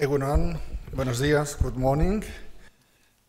Egunon, buenos días, good morning.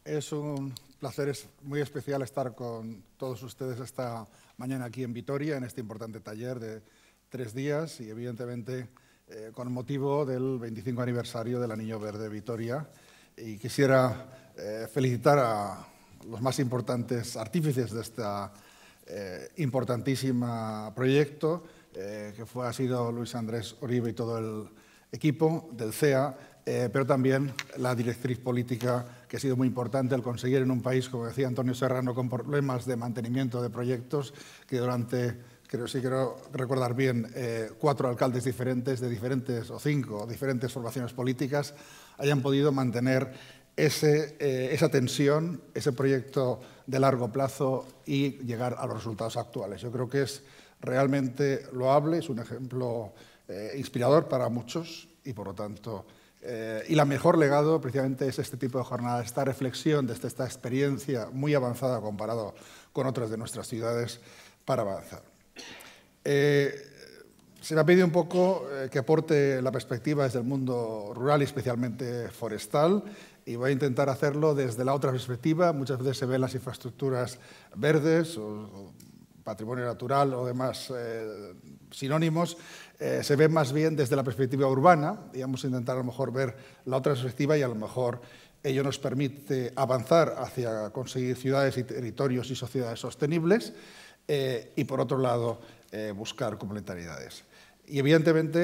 Es un placer es muy especial estar con todos ustedes esta mañana aquí en Vitoria, en este importante taller de tres días y evidentemente eh, con motivo del 25 aniversario de la Niño Verde Vitoria. Y quisiera eh, felicitar a los más importantes artífices de este importantísima eh, importantísimo proyecto, que fue, ha sido Luis Andrés Oribe y todo el equipo del CEA, eh, pero también la directriz política que ha sido muy importante al conseguir en un país, como decía Antonio Serrano, con problemas de mantenimiento de proyectos que durante creo si sí, quiero recordar bien, eh, cuatro alcaldes diferentes de diferentes, o cinco, diferentes formaciones políticas, hayan podido mantener eh, esa tensión, ese proyecto de largo plazo y llegar a los resultados actuales. Yo creo que es realmente loable, es un ejemplo inspirador para muchos y, por lo tanto, eh, y la mejor legado precisamente es este tipo de jornada, esta reflexión desde esta experiencia muy avanzada comparado con otras de nuestras ciudades para avanzar. Eh, se me ha pedido un poco eh, que aporte la perspectiva desde el mundo rural y especialmente forestal y voy a intentar hacerlo desde la otra perspectiva. Muchas veces se ven las infraestructuras verdes patrimonio natural o demás sinónimos, eh, se ven más bien desde la perspectiva urbana digamos vamos a intentar a lo mejor ver la otra perspectiva y a lo mejor ello nos permite avanzar hacia conseguir ciudades y territorios y sociedades sostenibles eh, y por otro lado eh, buscar complementariedades. Y evidentemente,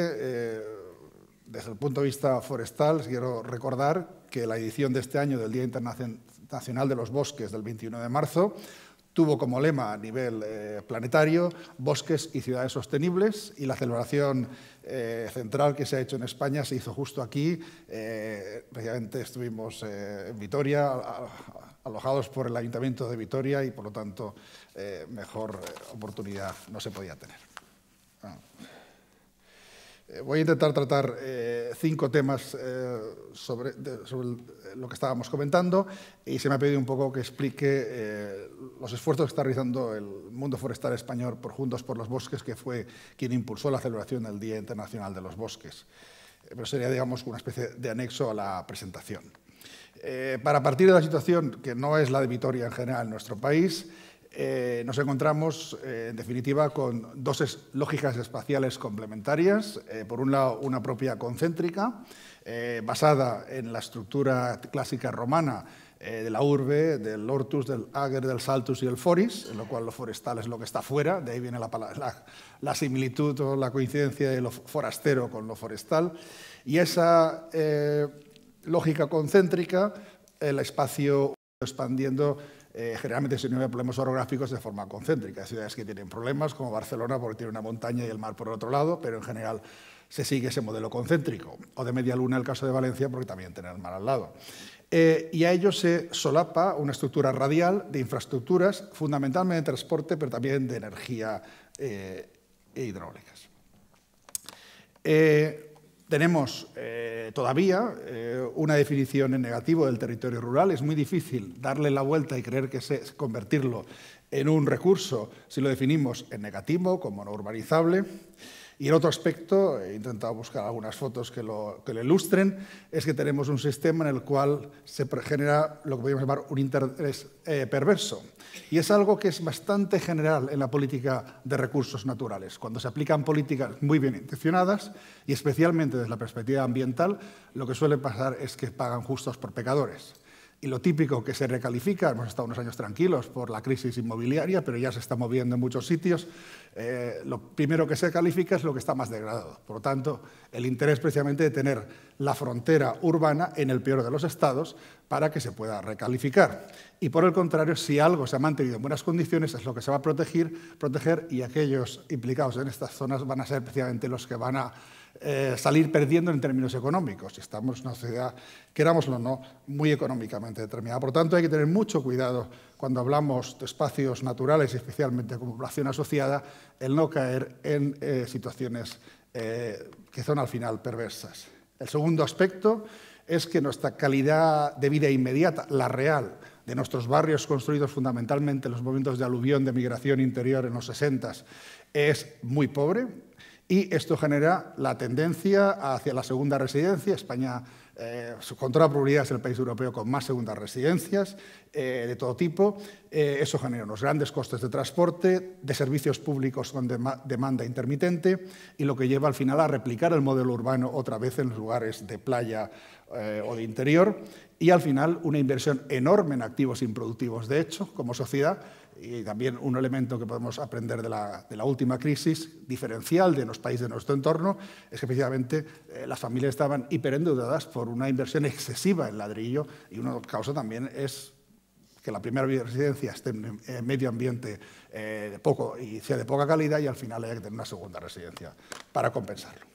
desde el punto de vista forestal, quiero recordar que la edición de este año del Día Internacional de los Bosques del 21 de marzo tuvo como lema a nivel eh, planetario bosques y ciudades sostenibles y la celebración eh, central que se ha hecho en España se hizo justo aquí. Eh, Realmente estuvimos en Vitoria, alojados por el Ayuntamiento de Vitoria y por lo tanto mejor oportunidad no se podía tener. Ah. Eh, voy a intentar tratar eh, cinco temas eh, sobre, lo que estábamos comentando y se me ha pedido un poco que explique los esfuerzos que está realizando el mundo forestal español por Juntos por los Bosques, que fue quien impulsó la celebración del Día Internacional de los Bosques. Pero sería, digamos, una especie de anexo a la presentación. para partir de la situación, que no es la de Vitoria en general en nuestro país, eh, nos encontramos, eh, en definitiva, con dos lógicas espaciales complementarias. Eh, por un lado, una propia concéntrica, basada en la estructura clásica romana de la urbe, del hortus, del ager, del saltus y el foris, en lo cual lo forestal es lo que está fuera, de ahí viene la, la similitud o la coincidencia de lo forastero con lo forestal. Y esa lógica concéntrica, el espacio expandiendo eh, generalmente se unen problemas orográficos de forma concéntrica. Hay ciudades que tienen problemas, como Barcelona, porque tiene una montaña y el mar por otro lado, pero en general se sigue ese modelo concéntrico. O de media luna, el caso de Valencia, porque también tiene el mar al lado. Eh, y a ello se solapa una estructura radial de infraestructuras, fundamentalmente de transporte, pero también de energía eh, e hidráulicas. Tenemos eh, todavía eh, una definición en negativo del territorio rural. Es muy difícil darle la vuelta y creer que es convertirlo en un recurso si lo definimos en negativo, como no urbanizable. Y el otro aspecto, he intentado buscar algunas fotos que lo, que lo ilustren, es que tenemos un sistema en el cual se genera lo que podríamos llamar un interés eh, perverso. Y es algo que es bastante general en la política de recursos naturales. Cuando se aplican políticas muy bien intencionadas, y especialmente desde la perspectiva ambiental, lo que suele pasar es que pagan justos por pecadores. Y lo típico que se recalifica, hemos estado unos años tranquilos por la crisis inmobiliaria, pero ya se está moviendo en muchos sitios, eh, lo primero que se califica es lo que está más degradado. Por lo tanto, el interés precisamente de tener la frontera urbana en el peor de los estados para que se pueda recalificar. Y por el contrario, si algo se ha mantenido en buenas condiciones, es lo que se va a proteger, proteger y aquellos implicados en estas zonas van a ser precisamente los que van a eh, salir perdiendo en términos económicos. Estamos en una sociedad, querámoslo o no, muy económicamente determinada. Por tanto, hay que tener mucho cuidado cuando hablamos de espacios naturales, especialmente con población asociada, el no caer en eh, situaciones eh, que son al final perversas. El segundo aspecto es que nuestra calidad de vida inmediata, la real, de nuestros barrios construidos fundamentalmente en los momentos de aluvión de migración interior en los 60, es muy pobre y esto genera la tendencia hacia la segunda residencia. España, eh, con toda probabilidad, es el país europeo con más segundas residencias eh, de todo tipo. Eh, eso genera unos grandes costes de transporte, de servicios públicos con demanda intermitente y lo que lleva al final a replicar el modelo urbano otra vez en los lugares de playa o de interior. Y al final una inversión enorme en activos improductivos, de hecho, como sociedad, y también un elemento que podemos aprender de la, última crisis diferencial de los países de nuestro entorno es que precisamente eh, las familias estaban hiperendeudadas por una inversión excesiva en ladrillo y una causa también es que la primera residencia esté en, medio ambiente eh, de poco y sea de poca calidad y al final haya que tener una segunda residencia para compensarlo.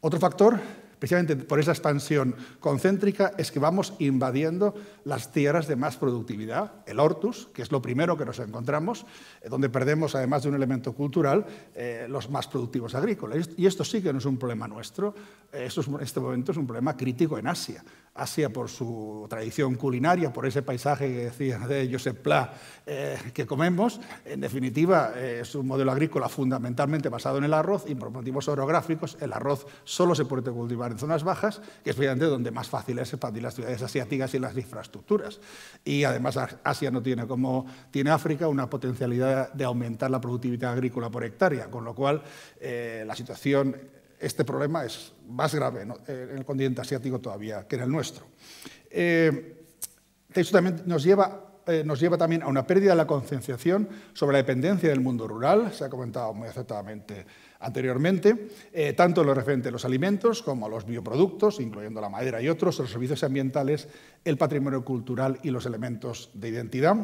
Otro factor precisamente por esa expansión concéntrica, es que vamos invadiendo las tierras de más productividad, el hortus, que es lo primero que nos encontramos, eh, donde perdemos, además de un elemento cultural, eh, los más productivos agrícolas. Y esto sí que no es un problema nuestro, en eh, este momento es un problema crítico en Asia. Asia por su tradición culinaria, por ese paisaje que decía de Josep Pla eh, que comemos. En definitiva, eh, es un modelo agrícola fundamentalmente basado en el arroz y por motivos orográficos el arroz solo se puede cultivar en zonas bajas, que es obviamente donde más fácil es expandir las ciudades asiáticas y las infraestructuras. Y además Asia no tiene como tiene África una potencialidad de aumentar la productividad agrícola por hectárea, con lo cual eh, la situación este problema es más grave eh, en el continente asiático todavía que en el nuestro. Eh, esto también nos lleva, eh, nos lleva también a una pérdida de la concienciación sobre la dependencia del mundo rural, se ha comentado muy acertadamente anteriormente, tanto en lo referente a los alimentos como a los bioproductos, incluyendo la madera y otros, los servicios ambientales, el patrimonio cultural y los elementos de identidad.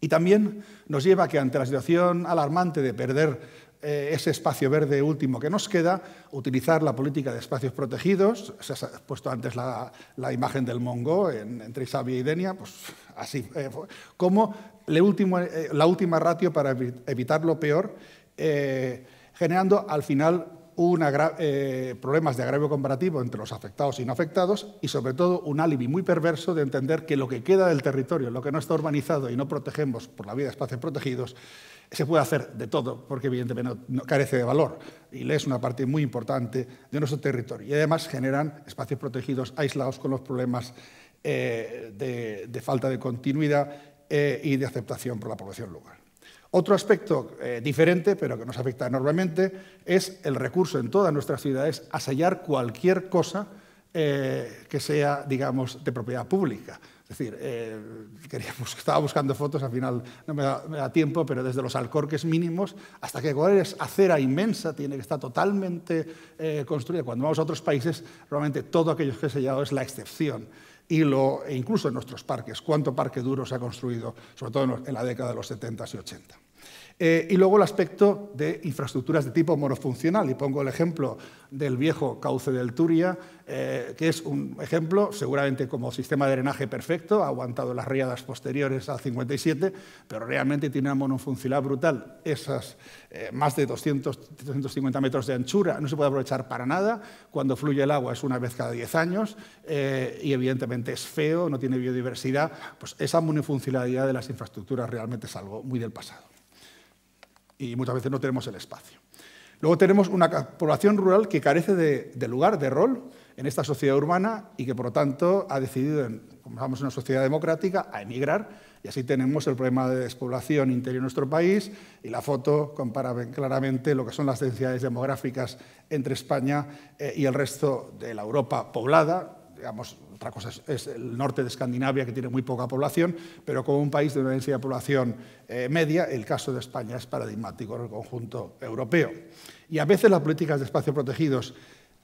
Y también nos lleva a que ante la situación alarmante de perder eh, ese espacio verde último que nos queda, utilizar la política de espacios protegidos. Se ha puesto antes la, imagen del Mongo entre Isabia y Denia, pues así, eh, como eh, la última ratio para evitar lo peor, generando al final problemas de agravio comparativo entre los afectados y no afectados y sobre todo un alibi muy perverso de entender que lo que queda del territorio, lo que no está urbanizado y no protegemos por la vía de espacios protegidos, se puede hacer de todo, porque evidentemente carece de valor. Y es una parte muy importante de nuestro territorio. Y además generan espacios protegidos, aislados con los problemas eh, de, falta de continuidad eh, y de aceptación por la población local. Otro aspecto eh, diferente, pero que nos afecta enormemente, es el recurso en todas nuestras ciudades a sellar cualquier cosa eh, que sea, digamos, de propiedad pública. Es decir, eh, queríamos, estaba buscando fotos, al final no me da, tiempo, pero desde los alcorques mínimos hasta que cuál es acera inmensa, tiene que estar totalmente eh, construida. Cuando vamos a otros países, realmente todo aquello que he sellado es la excepción. Y lo, e incluso en nuestros parques, cuánto parque duro se ha construido, sobre todo en la década de los 70 y 80. Eh, y luego el aspecto de infraestructuras de tipo monofuncional. Y pongo el ejemplo del viejo cauce del Turia, eh, que es un ejemplo, seguramente como sistema de drenaje perfecto, ha aguantado las riadas posteriores al 57, pero realmente tiene una monofuncionalidad brutal. Esas eh, más de 200, 250 metros de anchura no se puede aprovechar para nada. Cuando fluye el agua es una vez cada 10 años y evidentemente es feo, no tiene biodiversidad. Pues esa monofuncionalidad de las infraestructuras realmente es algo muy del pasado y muchas veces no tenemos el espacio. Luego tenemos una población rural que carece de, lugar, de rol en esta sociedad urbana y que por lo tanto ha decidido, como somos una sociedad democrática, a emigrar y así tenemos el problema de despoblación interior en nuestro país y la foto compara claramente lo que son las densidades demográficas entre España eh, y el resto de la Europa poblada, digamos, otra cosa es, el norte de Escandinavia, que tiene muy poca población, pero como un país de una densidad de población eh, media, el caso de España es paradigmático en el conjunto europeo. Y a veces las políticas de espacios protegidos,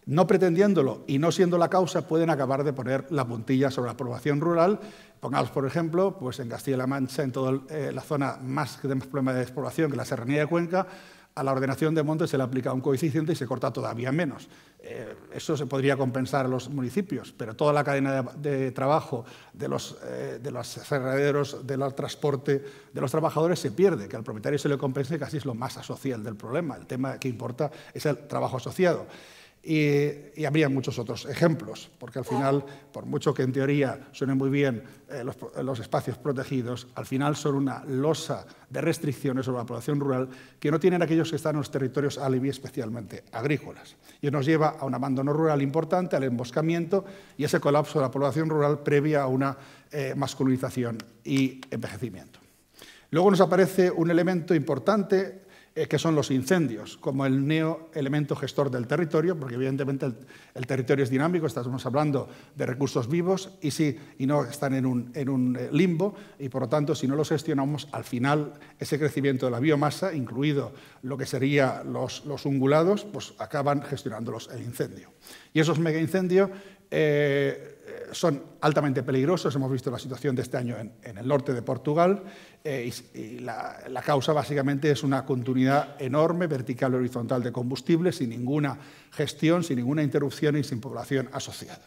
no pretendiéndolo y no siendo la causa, pueden acabar de poner la puntilla sobre la población rural. Pongamos, por ejemplo, pues en Castilla-La Mancha, en toda eh, la zona más que tenemos problema de despoblación, que la Serranía de Cuenca, a la ordenación de montes se le aplica un coeficiente y se corta todavía menos. Eh, eso se podría compensar a los municipios, pero toda la cadena de, trabajo de los, eh, de los cerraderos, del transporte, de los trabajadores se pierde. Que al propietario se le compense casi es lo más asocial del problema. El tema que importa es el trabajo asociado. Y, habría muchos otros ejemplos, porque al final, por mucho que en teoría suenen muy bien eh, los, espacios protegidos, al final son una losa de restricciones sobre la población rural que no tienen aquellos que están en los territorios alibi, especialmente agrícolas. Y nos lleva a un abandono rural importante, al emboscamiento y ese colapso de la población rural previa a una eh, masculinización y envejecimiento. Luego nos aparece un elemento importante eh, que son los incendios, como el neo-elemento gestor del territorio, porque evidentemente el, territorio es dinámico, estamos hablando de recursos vivos y, y no están en un, eh, limbo, y por lo tanto, si no los gestionamos, al final ese crecimiento de la biomasa, incluido lo que serían los, ungulados, pues acaban gestionándolos el incendio. Y esos mega incendios eh, son altamente peligrosos. Hemos visto la situación de este año en, en el norte de Portugal eh, y la, causa básicamente es una continuidad enorme, vertical y horizontal de combustible, sin ninguna gestión, sin ninguna interrupción y sin población asociada.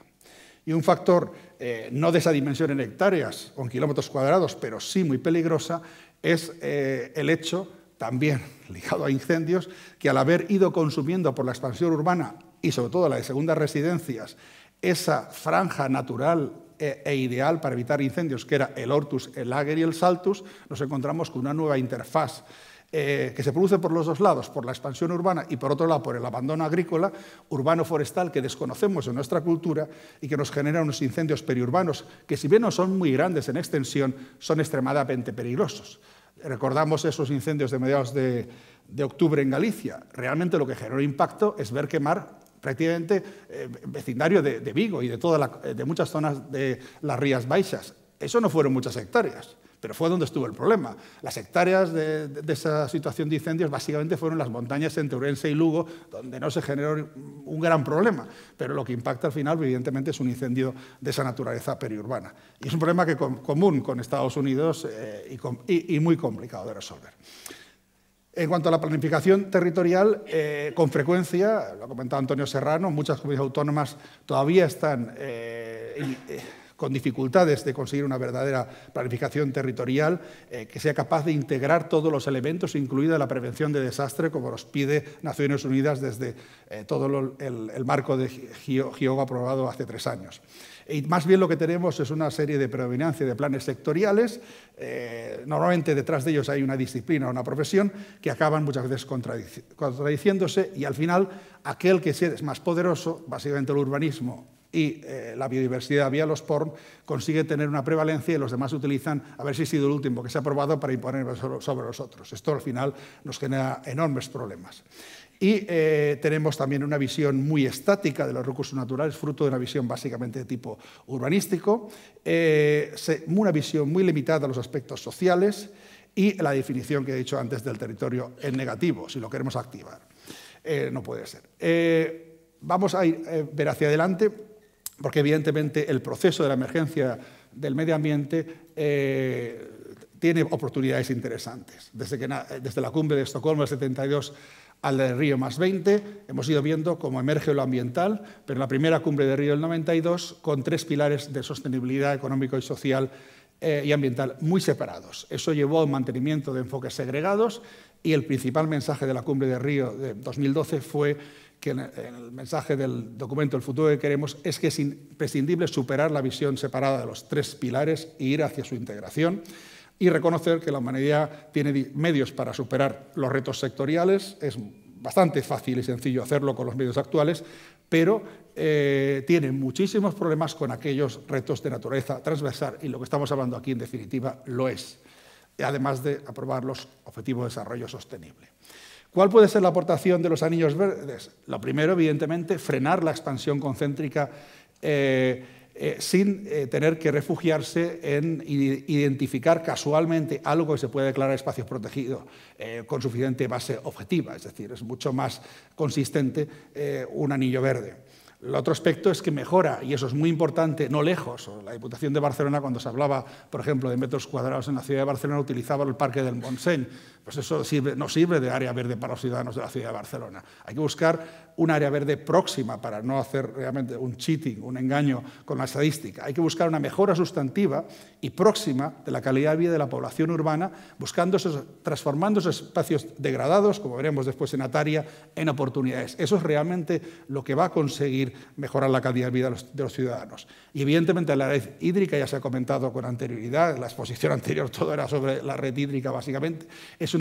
Y un factor eh, no de esa dimensión en hectáreas o en kilómetros cuadrados, pero sí muy peligrosa, es eh, el hecho, también ligado a incendios, que al haber ido consumiendo por la expansión urbana y sobre todo la de segundas residencias, esa franja natural e, e ideal para evitar incendios, que era el Hortus, el Lager y el Saltus, nos encontramos con una nueva interfaz eh, que se produce por los dos lados, por la expansión urbana y por otro lado por el abandono agrícola, urbano-forestal, que desconocemos en nuestra cultura y que nos genera unos incendios periurbanos que si bien no son muy grandes en extensión, son extremadamente peligrosos. Recordamos esos incendios de mediados de, de octubre en Galicia. Realmente lo que generó impacto es ver quemar prácticamente eh, vecindario de, Vigo y de, toda de muchas zonas de las Rías Baixas. Eso no fueron muchas hectáreas, pero fue donde estuvo el problema. Las hectáreas de, esa situación de incendios básicamente fueron las montañas entre Urense y Lugo, donde no se generó un gran problema, pero lo que impacta al final, evidentemente, es un incendio de esa naturaleza periurbana. Y es un problema que común con Estados Unidos eh, y muy complicado de resolver. En cuanto a la planificación territorial, eh, con frecuencia, lo ha comentado Antonio Serrano, muchas comunidades autónomas todavía están eh, eh, con dificultades de conseguir una verdadera planificación territorial que sea capaz de integrar todos los elementos, incluida la prevención de desastres, como nos pide Naciones Unidas desde todo el, marco de GIOGO aprobado hace tres años más bien lo que tenemos es una serie de predominancia de planes sectoriales. Eh, normalmente detrás de ellos hay una disciplina o una profesión que acaban muchas veces contradiciéndose y al final aquel que es más poderoso, básicamente el urbanismo y eh, la biodiversidad vía los PORN consigue tener una prevalencia y los demás utilizan a ver si ha sido el último que se ha aprobado para imponer sobre los otros. Esto al final nos genera enormes problemas. Y eh, tenemos también una visión muy estática de los recursos naturales, fruto de una visión básicamente de tipo urbanístico, eh, una visión muy limitada a los aspectos sociales y la definición que he dicho antes del territorio en negativo, si lo queremos activar. Eh, no puede ser. vamos a ir, ver hacia adelante, porque evidentemente el proceso de la emergencia del medio ambiente tiene oportunidades interesantes. Desde, que, desde la cumbre de Estocolmo del 72 al de Río más 20. Hemos ido viendo cómo emerge lo ambiental, pero en la primera cumbre de Río del 92, con tres pilares de sostenibilidad económico y social eh, y ambiental muy separados. Eso llevó a un mantenimiento de enfoques segregados y el principal mensaje de la cumbre de Río de 2012 fue que el mensaje del documento El futuro que queremos es que es imprescindible superar la visión separada de los tres pilares e ir hacia su integración y reconocer que la humanidad tiene medios para superar los retos sectoriales, es bastante fácil y sencillo hacerlo con los medios actuales, pero eh, tiene muchísimos problemas con aquellos retos de naturaleza transversal y lo que estamos hablando aquí en definitiva lo es, además de aprobar los objetivos de desarrollo sostenible. ¿Cuál puede ser la aportación de los anillos verdes? Lo primero, evidentemente, frenar la expansión concéntrica. Eh, eh, sin eh, tener que refugiarse en identificar casualmente algo que se puede declarar espacios protegidos eh, con suficiente base objetiva. Es decir, es mucho más consistente un anillo verde. El otro aspecto es que mejora, y eso es muy importante, no lejos. La Diputación de Barcelona, cuando se hablaba, por ejemplo, de metros cuadrados en la ciudad de Barcelona, utilizaba el Parque del Montseny pues eso no sirve de área verde para los ciudadanos de la ciudad de Barcelona. Hay que buscar un área verde próxima para no hacer realmente un cheating, un engaño con la estadística. Hay que buscar una mejora sustantiva y próxima de la calidad de vida de la población urbana, buscando transformando esos espacios degradados, como veremos después en Ataria, en oportunidades. Eso es realmente lo que va a conseguir mejorar la calidad de vida de los, ciudadanos. Y evidentemente la red hídrica, ya se ha comentado con anterioridad, la exposición anterior todo era sobre la red hídrica básicamente, Eso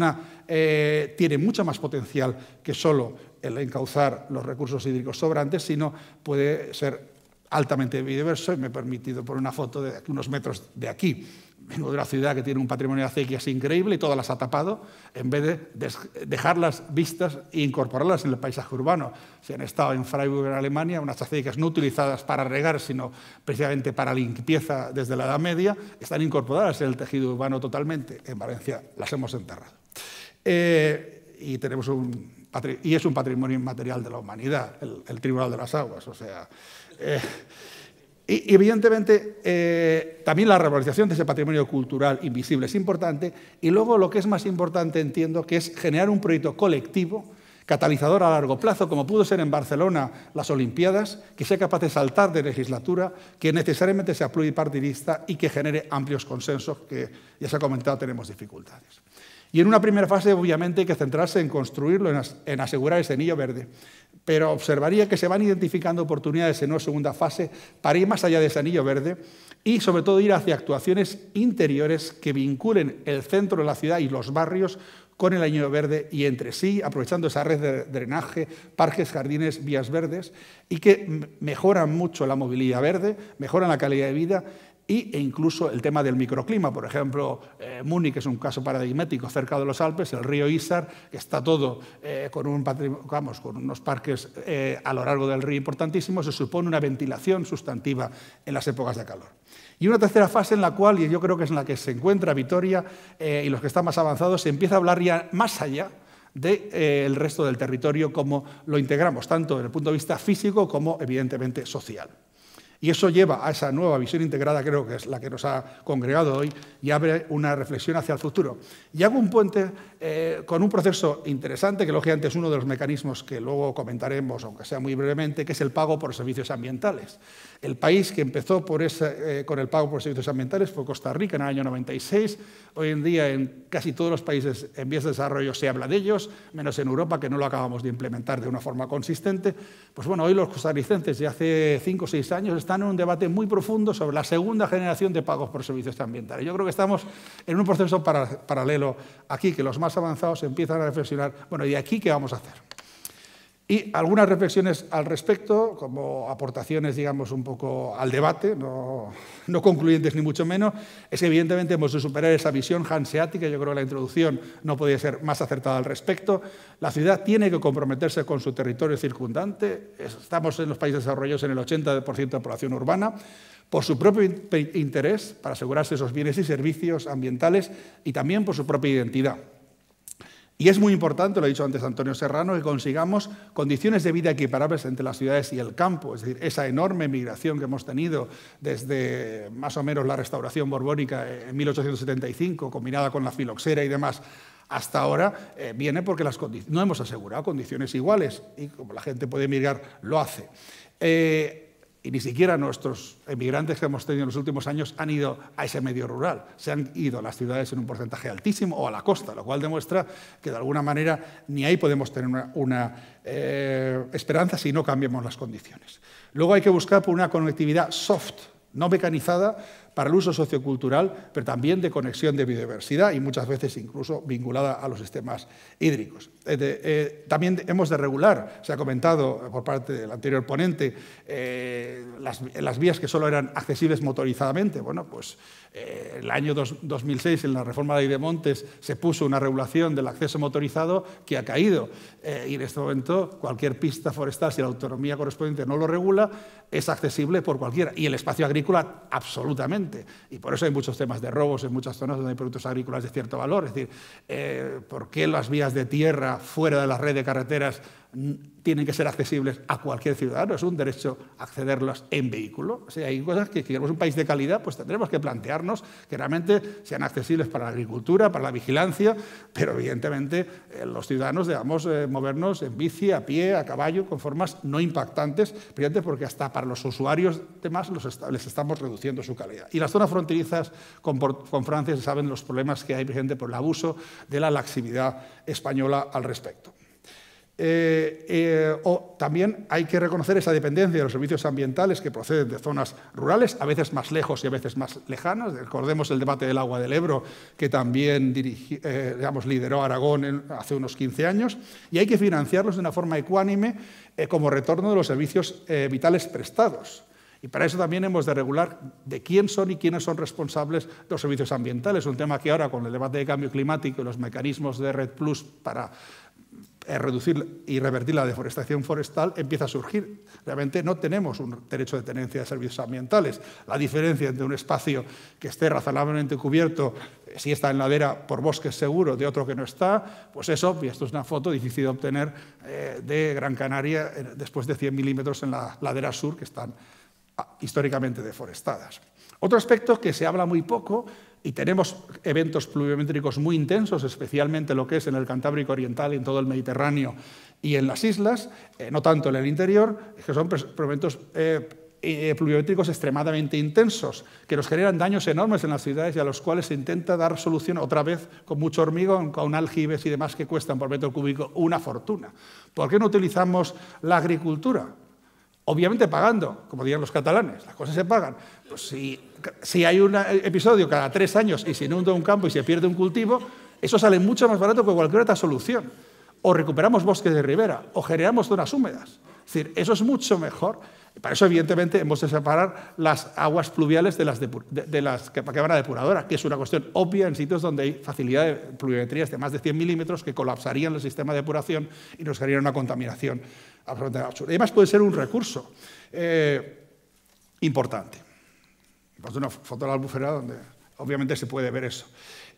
eh, tiene mucho más potencial que solo el encauzar los recursos hídricos sobrantes, sino puede ser altamente biodiverso y me he permitido poner una foto de unos metros de aquí. de una ciudad que tiene un patrimonio de acequias increíble y todas las ha tapado, en vez de dejarlas vistas e incorporarlas en el paisaje urbano. Si han estado en Freiburg, en Alemania, unas acequias no utilizadas para regar, sino precisamente para limpieza desde la Edad Media, están incorporadas en el tejido urbano totalmente. En Valencia las hemos enterrado. Eh, y, tenemos y es un patrimonio inmaterial de la humanidad, el, Tribunal de las Aguas. O sea, eh, y evidentemente eh, también la revalorización de ese patrimonio cultural invisible es importante y luego lo que es más importante entiendo que es generar un proyecto colectivo catalizador a largo plazo, como pudo ser en Barcelona las Olimpiadas, que sea capaz de saltar de legislatura, que necesariamente sea pluripartidista y que genere amplios consensos que, ya se ha comentado, tenemos dificultades. Y en una primera fase, obviamente, hay que centrarse en construirlo, en, asegurar ese anillo verde. Pero observaría que se van identificando oportunidades en una segunda fase para ir más allá de ese anillo verde y, sobre todo, ir hacia actuaciones interiores que vinculen el centro de la ciudad y los barrios con el anillo verde y entre sí, aprovechando esa red de drenaje, parques, jardines, vías verdes, y que mejoran mucho la movilidad verde, mejoran la calidad de vida y, e incluso el tema del microclima. Por ejemplo, eh, Múnich es un caso paradigmático cerca de los Alpes, el río Isar, que está todo eh, con, un con unos parques eh, a lo largo del río importantísimos, se supone una ventilación sustantiva en las épocas de calor. Y una tercera fase en la cual, y yo creo que es en la que se encuentra Vitoria y los que están más avanzados, se empieza a hablar ya más allá del resto del territorio, como lo integramos, tanto desde el punto de vista físico como evidentemente social. Y eso lleva a esa nueva visión integrada, creo que es la que nos ha congregado hoy, y abre una reflexión hacia el futuro. Y hago un puente eh, con un proceso interesante, que lógicamente es uno de los mecanismos que luego comentaremos, aunque sea muy brevemente, que es el pago por servicios ambientales. El país que empezó por ese, eh, con el pago por servicios ambientales fue Costa Rica en el año 96. Hoy en día en casi todos los países en vías de desarrollo se habla de ellos, menos en Europa, que no lo acabamos de implementar de una forma consistente. Pues bueno, hoy los costarricenses ya hace cinco o seis años están en un debate muy profundo sobre la segunda generación de pagos por servicios ambientales. Yo creo que estamos en un proceso paralelo aquí, que los más avanzados empiezan a reflexionar, bueno, ¿y aquí qué vamos a hacer? Y algunas reflexiones al respecto, como aportaciones, digamos, un poco al debate, no, concluyentes ni mucho menos, es que evidentemente hemos de superar esa visión hanseática, yo creo que la introducción no podía ser más acertada al respecto. La ciudad tiene que comprometerse con su territorio circundante, estamos en los países desarrollados en el 80% de población urbana, por su propio interés para asegurarse esos bienes y servicios ambientales y también por su propia identidad. Y es muy importante, lo ha dicho antes Antonio Serrano, que consigamos condiciones de vida equiparables entre las ciudades y el campo, es decir, esa enorme migración que hemos tenido desde más o menos la restauración borbónica en 1875, combinada con la filoxera y demás, hasta ahora eh, viene porque las no hemos asegurado condiciones iguales y como la gente puede emigrar, lo hace. Eh, y ni siquiera nuestros emigrantes que hemos tenido en los últimos años han ido a ese medio rural, se han ido a las ciudades en un porcentaje altísimo o a la costa, lo cual demuestra que de alguna manera ni ahí podemos tener una, eh, esperanza si no cambiamos las condiciones. Luego hay que buscar por una conectividad soft, no mecanizada, para el uso sociocultural, pero también de conexión de biodiversidad y muchas veces incluso vinculada a los sistemas hídricos. Eh, eh, también hemos de regular, se ha comentado por parte del anterior ponente, eh, las, vías que solo eran accesibles motorizadamente. Bueno, pues el año 2006, en la reforma de la de Montes, se puso una regulación del acceso motorizado que ha caído. y en este momento, cualquier pista forestal, si la autonomía correspondiente no lo regula, es accesible por cualquiera. Y el espacio agrícola, absolutamente. Y por eso hay muchos temas de robos en muchas zonas donde hay productos agrícolas de cierto valor. Es decir, eh, ¿por qué las vías de tierra fuera de la red de carreteras tienen que ser accesibles a cualquier ciudadano, es un derecho accederlos en vehículo. Si hay cosas que queremos un país de calidad, pues tendremos que plantearnos que realmente sean accesibles para la agricultura, para la vigilancia, pero evidentemente eh, los ciudadanos debemos eh, movernos en bici, a pie, a caballo, con formas no impactantes, porque hasta para los usuarios demás los les estamos reduciendo su calidad. Y las zonas fronterizas con, Francia se saben los problemas que hay presente por el abuso de la laxividad española al respecto. Eh, eh, o también hay que reconocer esa dependencia de los servicios ambientales que proceden de zonas rurales, a veces más lejos y a veces más lejanas. Recordemos el debate del agua del Ebro, que también eh, digamos, lideró Aragón hace unos 15 años, y hay que financiarlos de una forma ecuánime como retorno de los servicios vitales prestados. Y para eso también hemos de regular de quién son y quiénes son responsables los servicios ambientales. Un tema que ahora con el debate de cambio climático y los mecanismos de Red Plus para eh, reducir y revertir la deforestación forestal empieza a surgir. Realmente no tenemos un derecho de tenencia de servicios ambientales. La diferencia entre un espacio que esté razonablemente cubierto, eh, si está en ladera, por bosques seguro, de otro que no está, pues es obvio. Esto es una foto difícil de obtener eh, de Gran Canaria después de 100 milímetros en la ladera sur, que están ah, históricamente deforestadas. Otro aspecto que se habla muy poco y tenemos eventos pluviométricos muy intensos, especialmente lo que es en el Cantábrico Oriental y en todo el Mediterráneo y en las islas, eh, no tanto en el interior, que son eventos pues, eh, eh, pluviométricos extremadamente intensos, que nos generan daños enormes en las ciudades y a los cuales se intenta dar solución otra vez con mucho hormigón, con aljibes y demás que cuestan por metro cúbico una fortuna. ¿Por qué no utilizamos la agricultura? Obviamente pagando, como dirían los catalanes, las cosas se pagan. Pues si, si hay un episodio cada tres años y se inunda un campo y se pierde un cultivo, eso sale mucho más barato que cualquier otra solución. O recuperamos bosques de ribera, o generamos zonas húmedas. Es decir, eso es mucho mejor para eso, evidentemente, hemos de separar las aguas pluviales de las, que, van a depuradora, que es una cuestión obvia en sitios donde hay facilidad de pluviometrías de más de 100 milímetros que colapsarían el sistema de depuración y nos generarían una contaminación absolutamente absurda. Además, puede ser un recurso eh, importante. una foto de la albufera donde obviamente se puede ver eso.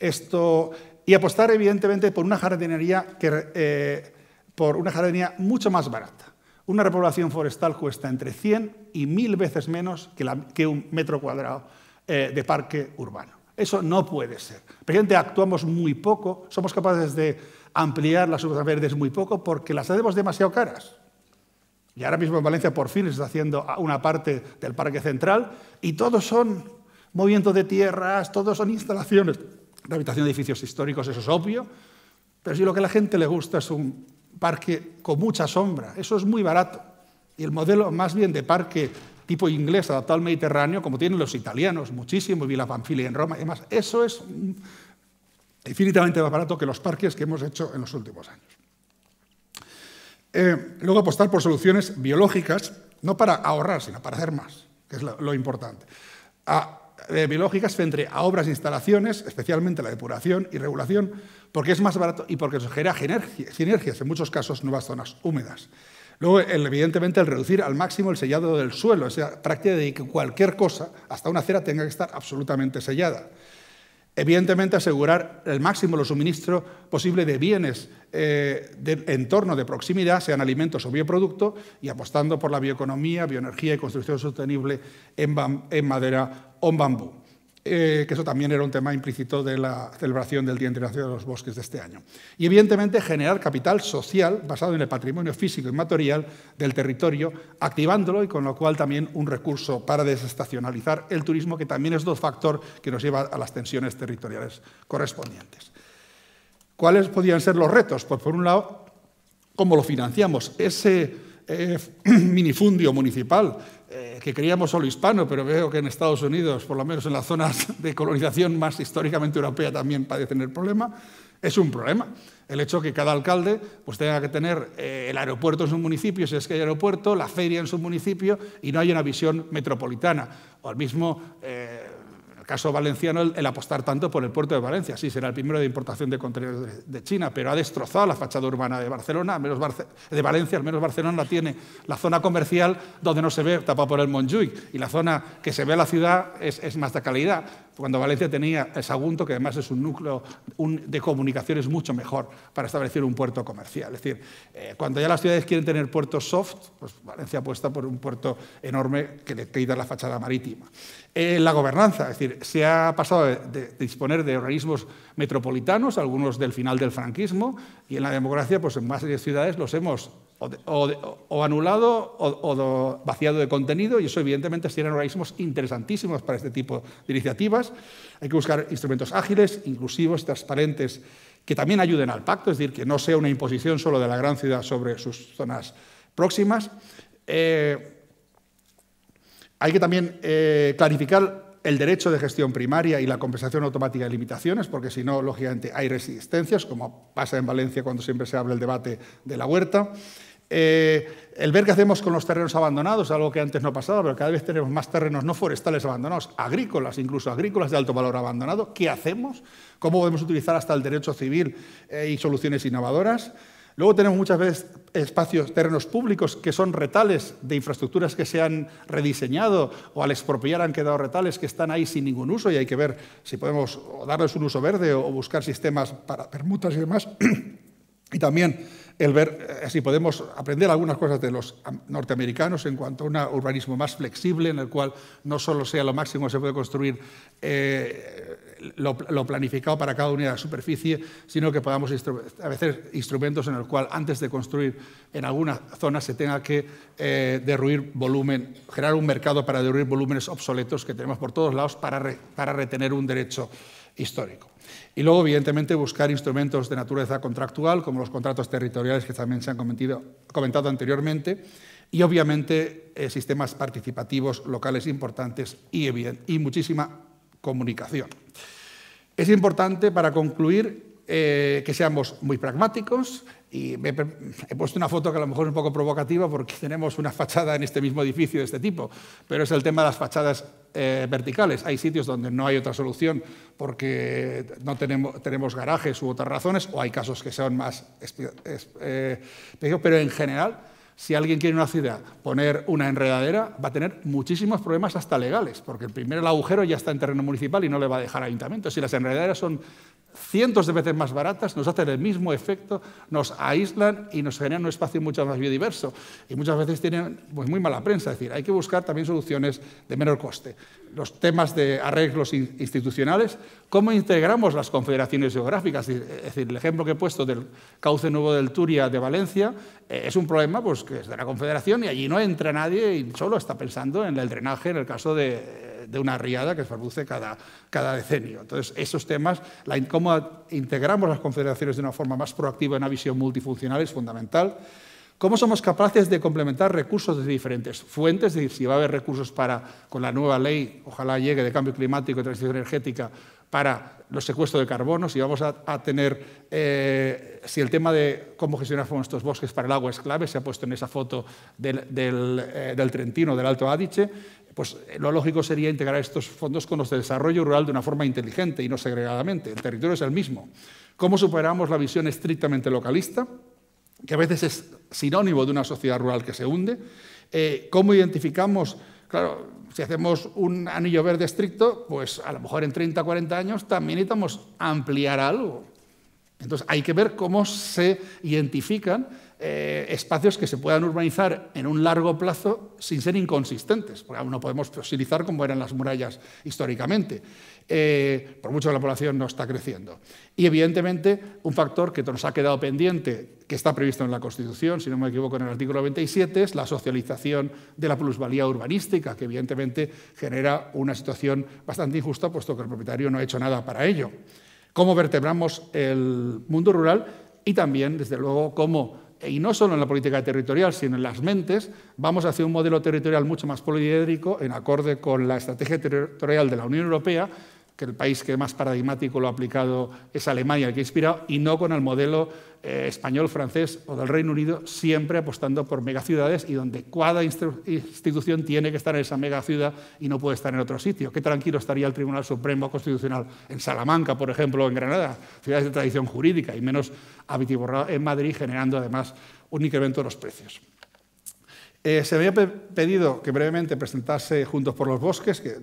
Esto, y apostar, evidentemente, por una jardinería, que, eh, por una jardinería mucho más barata una repoblación forestal cuesta entre 100 y 1000 veces menos que, un metro cuadrado eh, de parque urbano. Eso no puede ser. Presidente, actuamos muy poco, somos capaces de ampliar las zonas verdes muy poco porque las hacemos demasiado caras. Y ahora mismo en Valencia por fin se está haciendo una parte del parque central y todos son movimientos de tierras, todos son instalaciones, rehabilitación de edificios históricos, eso es obvio, pero si lo que a la gente le gusta es un parque con mucha sombra. Eso es muy barato. Y el modelo más bien de parque tipo inglés adaptado al Mediterráneo, como tienen los italianos, muchísimo, y la Panfilia en Roma y demás, eso es infinitamente más barato que los parques que hemos hecho en los últimos años. Eh, luego apostar por soluciones biológicas, no para ahorrar, sino para hacer más, que es lo, lo importante. A, eh, biológicas centra a obras e instalaciones, especialmente la depuración y regulación, porque es más barato y porque genera sinergias, en muchos casos, nuevas zonas húmedas. Luego, evidentemente, el reducir al máximo el sellado del suelo, esa práctica de que cualquier cosa, hasta una acera, tenga que estar absolutamente sellada. Evidentemente, asegurar el máximo los suministro posible de bienes eh, en torno entorno de proximidad, sean alimentos o bioproductos, y apostando por la bioeconomía, bioenergía y construcción sostenible en madera o en bambú. Eh, que eso también era un tema implícito de la celebración del Día Internacional de los Bosques de este año. Y evidentemente generar capital social basado en el patrimonio físico y material del territorio, activándolo y con lo cual también un recurso para desestacionalizar el turismo, que también es dos factor que nos lleva a las tensiones territoriales correspondientes. ¿Cuáles podían ser los retos? Pues por un lado, ¿cómo lo financiamos? Ese eh, minifundio municipal eh, que creíamos solo hispano, pero veo que en Estados Unidos, por lo menos en las zonas de colonización más históricamente europea, también padecen el problema, es un problema. El hecho que cada alcalde pues, tenga que tener eh, el aeropuerto en su municipio, si es que hay aeropuerto, la feria en su municipio y no hay una visión metropolitana. O al mismo eh, caso valenciano el, apostar tanto por el puerto de Valencia. Sí, será el primero de importación de contenidos de, China, pero ha destrozado la fachada urbana de Barcelona, menos de Valencia, al menos Barcelona tiene la zona comercial donde no se ve tapada por el Montjuic y la zona que se ve a la ciudad es, es, más de calidad. Cuando Valencia tenía el Sagunto, que además es un núcleo de comunicaciones mucho mejor para establecer un puerto comercial. Es decir, eh, cuando ya las ciudades quieren tener puertos soft, pues Valencia apuesta por un puerto enorme que le quita la fachada marítima. Eh, la gobernanza, es decir, se ha pasado de, disponer de organismos metropolitanos, algunos del final del franquismo, y en la democracia, pues en más de ciudades los hemos o, anulado o, vaciado de contenido, y eso evidentemente tiene organismos interesantísimos para este tipo de iniciativas. Hay que buscar instrumentos ágiles, inclusivos, transparentes, que también ayuden al pacto, es decir, que no sea una imposición solo de la gran ciudad sobre sus zonas próximas. Eh, hay que también eh, clarificar el derecho de gestión primaria y la compensación automática de limitaciones, porque si no, lógicamente, hay resistencias, como pasa en Valencia cuando siempre se habla el debate de la huerta. Eh, el ver qué hacemos con los terrenos abandonados, algo que antes no pasaba, pero cada vez tenemos más terrenos no forestales abandonados, agrícolas, incluso agrícolas de alto valor abandonado. ¿Qué hacemos? ¿Cómo podemos utilizar hasta el derecho civil eh, y soluciones innovadoras? Luego tenemos muchas veces espacios, terrenos públicos que son retales de infraestructuras que se han rediseñado o al expropiar han quedado retales que están ahí sin ningún uso y hay que ver si podemos darles un uso verde o buscar sistemas para permutas y demás. y también el ver eh, si podemos aprender algunas cosas de los norteamericanos en cuanto a un urbanismo más flexible, en el cual no solo sea lo máximo que se puede construir eh, lo, planificado para cada unidad de superficie, sino que podamos a veces instrumentos en el cual antes de construir en alguna zona se tenga que eh, derruir volumen, generar un mercado para derruir volúmenes obsoletos que tenemos por todos lados para, retener un derecho histórico. Y luego, evidentemente, buscar instrumentos de naturaleza contractual, como los contratos territoriales que también se han comentado anteriormente, y obviamente eh, sistemas participativos locales importantes y, y muchísima comunicación. Es importante, para concluir, eh, que seamos muy pragmáticos. Y he puesto una foto que a lo mejor es un poco provocativa porque tenemos una fachada en este mismo edificio de este tipo, pero es el tema de las fachadas eh, verticales. Hay sitios donde no hay otra solución porque no tenemos, garajes u otras razones, o hay casos que sean más... Eh, pequeños, pero en general si alguien quiere en una ciudad poner una enredadera, va a tener muchísimos problemas hasta legales, porque el primer agujero ya está en terreno municipal y no le va a dejar ayuntamiento. Si las enredaderas son cientos de veces más baratas, nos hacen el mismo efecto, nos aíslan y nos generan un espacio mucho más biodiverso. Y muchas veces tienen pues, muy mala prensa, es decir, hay que buscar también soluciones de menor coste los temas de arreglos institucionales, cómo integramos las confederaciones geográficas. Es decir, el ejemplo que he puesto del cauce nuevo del Turia de Valencia eh, es un problema pues, que es de la confederación y allí no entra nadie y solo está pensando en el drenaje en el caso de, una riada que se produce cada, decenio. Entonces, esos temas, cómo integramos las confederaciones de una forma más proactiva en una visión multifuncional es fundamental. ¿Cómo somos capaces de complementar recursos de diferentes fuentes? Es decir, si va a haber recursos para, con la nueva ley, ojalá llegue de cambio climático y transición energética, para los secuestros de carbono, si vamos a, tener, eh, si el tema de cómo gestionar estos bosques para el agua es clave, se ha puesto en esa foto del, eh, Trentino, del Alto Adige, pues eh, lo lógico sería integrar estos fondos con los de desarrollo rural de una forma inteligente y no segregadamente. El territorio es el mismo. ¿Cómo superamos la visión estrictamente localista? que a veces es sinónimo de una sociedad rural que se hunde. Eh, ¿Cómo identificamos? Claro, si hacemos un anillo verde estricto, pues a lo mejor en 30, 40 años también necesitamos ampliar algo. Entonces hay que ver cómo se identifican eh, espacios que se puedan urbanizar en un largo plazo sin ser inconsistentes, porque aún no podemos fosilizar como eran las murallas históricamente, eh, por mucho que la población no está creciendo. Y evidentemente un factor que nos ha quedado pendiente, que está previsto en la Constitución, si no me equivoco en el artículo 27, es la socialización de la plusvalía urbanística, que evidentemente genera una situación bastante injusta, puesto que el propietario no ha hecho nada para ello. Cómo vertebramos el mundo rural y también, desde luego, cómo y no solo en la política territorial, sino en las mentes, vamos hacia un modelo territorial mucho más poliédrico, en acorde con la estrategia territorial de la Unión Europea, que el país que más paradigmático lo ha aplicado es Alemania, el que ha inspirado, y no con el modelo eh, español, francés o del Reino Unido, siempre apostando por megaciudades y donde cada institución tiene que estar en esa megaciudad y no puede estar en otro sitio. Qué tranquilo estaría el Tribunal Supremo Constitucional en Salamanca, por ejemplo, o en Granada, ciudades de tradición jurídica, y menos habitiborrado en Madrid, generando además un incremento de los precios. Eh, se se había pedido que brevemente presentase Juntos por los Bosques, que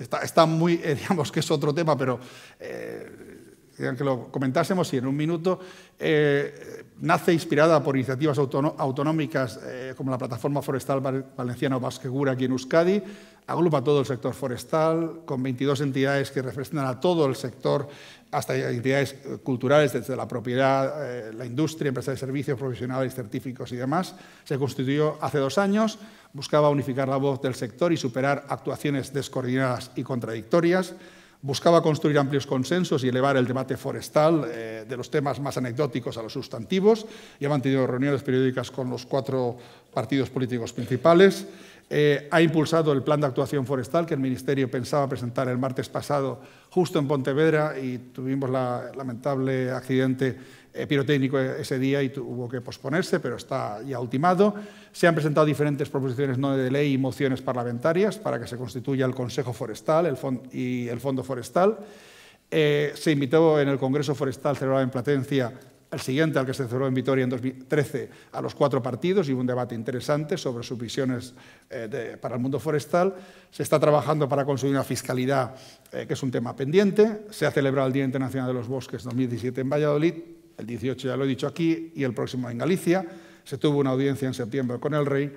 Está, muy, eh, digamos que es otro tema, pero eh, que lo comentásemos y en un minuto, eh, nace inspirada por iniciativas autonómicas como la Plataforma Forestal Valenciana Basquegura aquí en Euskadi, agrupa todo el sector forestal, con 22 entidades que representan a todo el sector hasta entidades culturales, desde la propiedad, eh, la industria, empresas de servicios, profesionales, científicos y demás, se constituyó hace dos años, buscaba unificar la voz del sector y superar actuaciones descoordinadas y contradictorias, buscaba construir amplios consensos y elevar el debate forestal eh, de los temas más anecdóticos a los sustantivos, y ha mantenido reuniones periódicas con los cuatro partidos políticos principales. Eh, ha impulsado el plan de actuación forestal que el Ministerio pensaba presentar el martes pasado justo en Pontevedra y tuvimos el lamentable accidente eh, pirotécnico ese día y tuvo que posponerse, pero está ya ultimado. Se han presentado diferentes proposiciones no de ley y mociones parlamentarias para que se constituya el Consejo Forestal y el Fondo Forestal. Eh, se invitó en el Congreso Forestal celebrado en Platencia el siguiente al que se cerró en Vitoria en 2013 a los cuatro partidos y hubo un debate interesante sobre sus visiones eh, para el mundo forestal. Se está trabajando para conseguir una fiscalidad, eh, que es un tema pendiente. Se ha celebrado el Día Internacional de los Bosques 2017 en Valladolid, el 18 ya lo he dicho aquí, y el próximo en Galicia. Se tuvo una audiencia en septiembre con el rey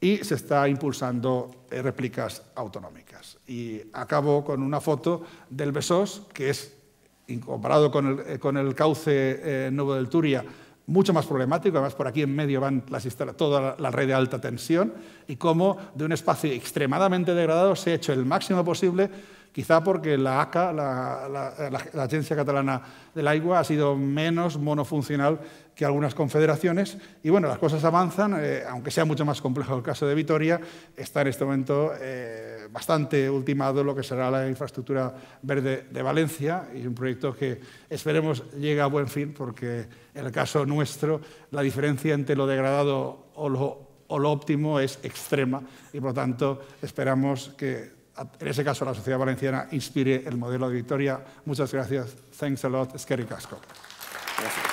y se está impulsando eh, réplicas autonómicas. Y acabo con una foto del Besós, que es comparado eh, con el, cauce eh, nuevo del Turia, mucho más problemático, además por aquí en medio van las toda la red de alta tensión, y cómo de un espacio extremadamente degradado se ha hecho el máximo posible, quizá porque la ACA, la, la Agencia Catalana del Agua, ha sido menos monofuncional que algunas confederaciones. Y bueno, las cosas avanzan, eh, aunque sea mucho más complejo el caso de Vitoria, está en este momento eh, bastante ultimado lo que será la infraestructura verde de Valencia y un proyecto que esperemos llegue a buen fin, porque en el caso nuestro la diferencia entre lo degradado o lo, o lo óptimo es extrema y por lo tanto esperamos que en ese caso la sociedad valenciana inspire el modelo de Vitoria. Muchas gracias. Thanks a lot. Es que Gracias.